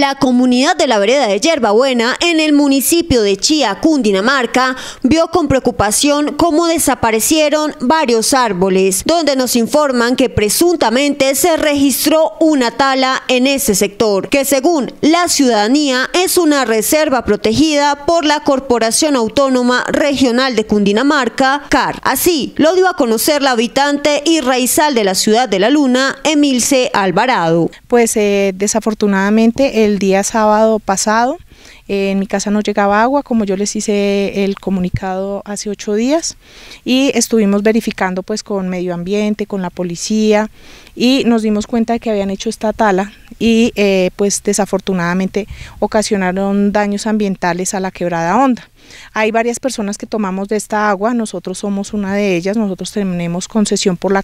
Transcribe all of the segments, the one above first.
La comunidad de la vereda de Yerbabuena en el municipio de Chía, Cundinamarca, vio con preocupación cómo desaparecieron varios árboles, donde nos informan que presuntamente se registró una tala en ese sector, que según la ciudadanía es una reserva protegida por la Corporación Autónoma Regional de Cundinamarca, CAR. Así lo dio a conocer la habitante y raizal de la ciudad de la Luna, Emilce Alvarado. Pues eh, desafortunadamente el el día sábado pasado. Eh, en mi casa no llegaba agua, como yo les hice el comunicado hace ocho días, y estuvimos verificando pues con medio ambiente, con la policía, y nos dimos cuenta de que habían hecho esta tala y eh, pues desafortunadamente ocasionaron daños ambientales a la quebrada onda. Hay varias personas que tomamos de esta agua, nosotros somos una de ellas, nosotros tenemos concesión por la,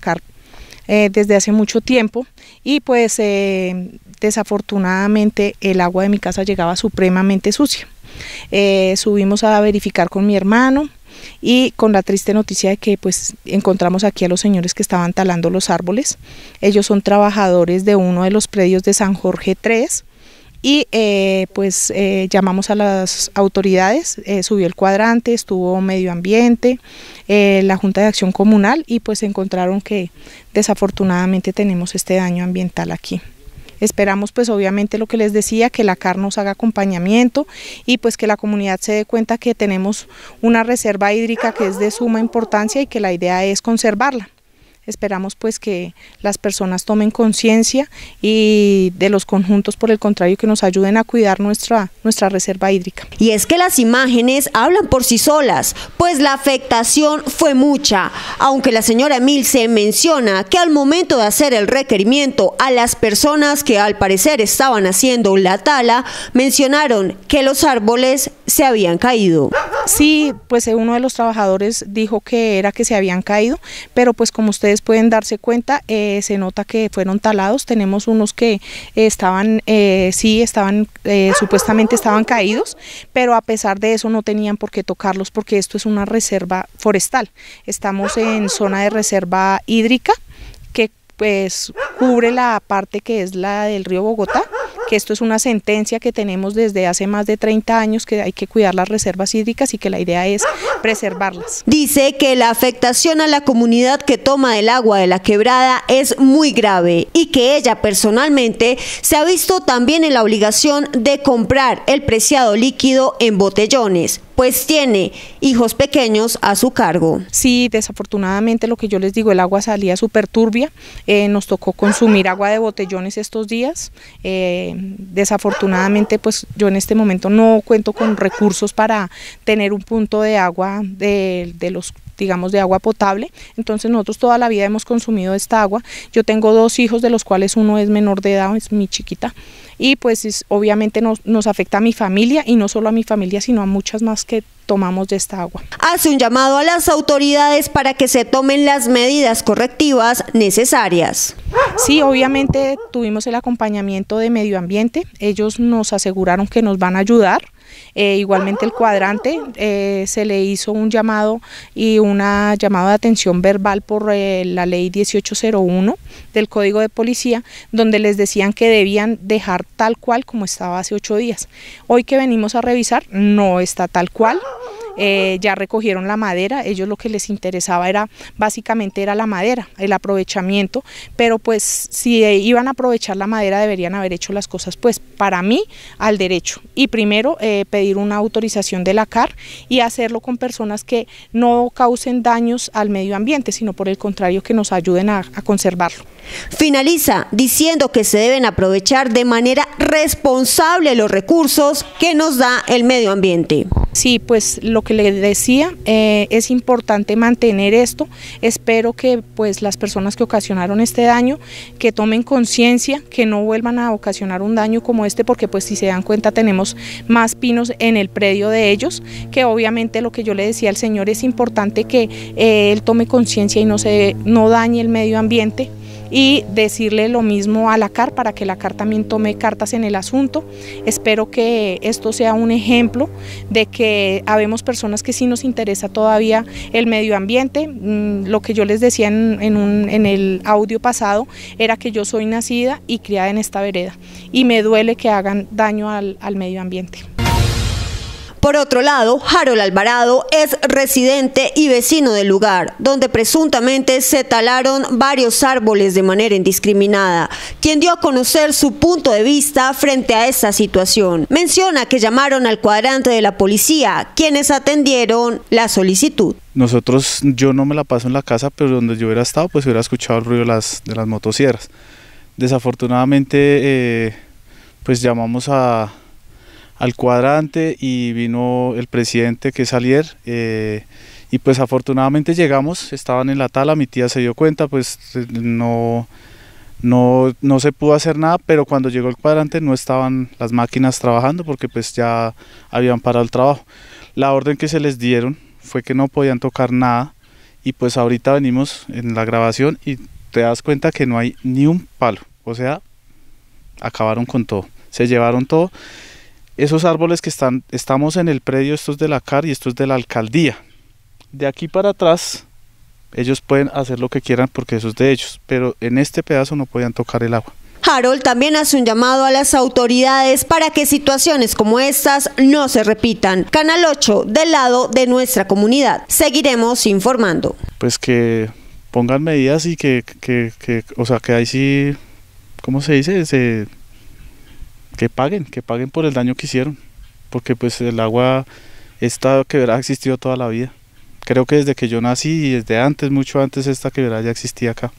eh, desde hace mucho tiempo y pues eh, desafortunadamente el agua de mi casa llegaba supremamente sucia. Eh, subimos a verificar con mi hermano y con la triste noticia de que pues encontramos aquí a los señores que estaban talando los árboles. Ellos son trabajadores de uno de los predios de San Jorge 3 y eh, pues eh, llamamos a las autoridades, eh, subió el cuadrante, estuvo medio ambiente, la Junta de Acción Comunal y pues encontraron que desafortunadamente tenemos este daño ambiental aquí. Esperamos pues obviamente lo que les decía, que la CAR nos haga acompañamiento y pues que la comunidad se dé cuenta que tenemos una reserva hídrica que es de suma importancia y que la idea es conservarla. Esperamos pues que las personas tomen conciencia y de los conjuntos por el contrario que nos ayuden a cuidar nuestra, nuestra reserva hídrica. Y es que las imágenes hablan por sí solas, pues la afectación fue mucha, aunque la señora Milce menciona que al momento de hacer el requerimiento a las personas que al parecer estaban haciendo la tala, mencionaron que los árboles se habían caído. Sí, pues eh, uno de los trabajadores dijo que era que se habían caído, pero pues como ustedes pueden darse cuenta, eh, se nota que fueron talados. Tenemos unos que estaban, eh, sí, estaban, supuestamente estaban caídos, pero a pesar de eso no tenían por qué tocarlos porque esto es una reserva forestal. Estamos en zona de reserva hídrica que pues cubre la parte que es la del río Bogotá que esto es una sentencia que tenemos desde hace más de 30 años, que hay que cuidar las reservas hídricas y que la idea es preservarlas. Dice que la afectación a la comunidad que toma el agua de la quebrada es muy grave y que ella personalmente se ha visto también en la obligación de comprar el preciado líquido en botellones pues tiene hijos pequeños a su cargo. Sí, desafortunadamente lo que yo les digo, el agua salía súper turbia, eh, nos tocó consumir agua de botellones estos días, eh, desafortunadamente pues yo en este momento no cuento con recursos para tener un punto de agua de los digamos, de agua potable. Entonces nosotros toda la vida hemos consumido esta agua. Yo tengo dos hijos de los cuales uno es menor de edad, es mi chiquita. Y pues obviamente nos, nos afecta a mi familia y no solo a mi familia, sino a muchas más que tomamos de esta agua. Hace un llamado a las autoridades para que se tomen las medidas correctivas necesarias. Sí, obviamente tuvimos el acompañamiento de medio ambiente. Ellos nos aseguraron que nos van a ayudar eh, igualmente el cuadrante, eh, se le hizo un llamado y una llamada de atención verbal por eh, la ley 1801 del Código de Policía, donde les decían que debían dejar tal cual como estaba hace ocho días. Hoy que venimos a revisar, no está tal cual. Eh, ya recogieron la madera, ellos lo que les interesaba era básicamente era la madera, el aprovechamiento, pero pues si iban a aprovechar la madera deberían haber hecho las cosas pues para mí al derecho y primero eh, pedir una autorización de la CAR y hacerlo con personas que no causen daños al medio ambiente, sino por el contrario que nos ayuden a conservarlo. Finaliza diciendo que se deben aprovechar de manera responsable los recursos que nos da el medio ambiente. Sí, pues lo que le decía, eh, es importante mantener esto. Espero que pues las personas que ocasionaron este daño, que tomen conciencia, que no vuelvan a ocasionar un daño como este, porque pues si se dan cuenta tenemos más pinos en el predio de ellos, que obviamente lo que yo le decía al señor es importante que eh, él tome conciencia y no, se, no dañe el medio ambiente y decirle lo mismo a la CAR para que la CAR también tome cartas en el asunto. Espero que esto sea un ejemplo de que habemos personas que sí nos interesa todavía el medio ambiente. Mm, lo que yo les decía en, el audio pasado era que yo soy nacida y criada en esta vereda y me duele que hagan daño al medio ambiente. Por otro lado, Harold Alvarado es residente y vecino del lugar, donde presuntamente se talaron varios árboles de manera indiscriminada, quien dio a conocer su punto de vista frente a esta situación. Menciona que llamaron al cuadrante de la policía, quienes atendieron la solicitud. Nosotros, yo no me la paso en la casa, pero donde yo hubiera estado, pues hubiera escuchado el ruido de las, motosierras. Desafortunadamente, eh, pues llamamos a, al cuadrante y vino el presidente que es eh, y pues afortunadamente llegamos, estaban en la tala, mi tía se dio cuenta, pues eh, no, no, no se pudo hacer nada, pero cuando llegó el cuadrante no estaban las máquinas trabajando porque pues ya habían parado el trabajo. La orden que se les dieron fue que no podían tocar nada y pues ahorita venimos en la grabación y te das cuenta que no hay ni un palo, o sea, acabaron con todo, se llevaron todo esos árboles que están, estamos en el predio, estos de la CAR y estos de la alcaldía. De aquí para atrás, ellos pueden hacer lo que quieran porque eso es de ellos, pero en este pedazo no podían tocar el agua. Harold también hace un llamado a las autoridades para que situaciones como estas no se repitan. Canal 8, del lado de nuestra comunidad. Seguiremos informando. Pues que pongan medidas y que, o sea, que ahí sí, ¿cómo se dice? que paguen, que paguen por el daño que hicieron, porque pues el agua esta quebrada ha existido toda la vida. Creo que desde que yo nací y desde antes, mucho antes, esta quebrada ya existía acá.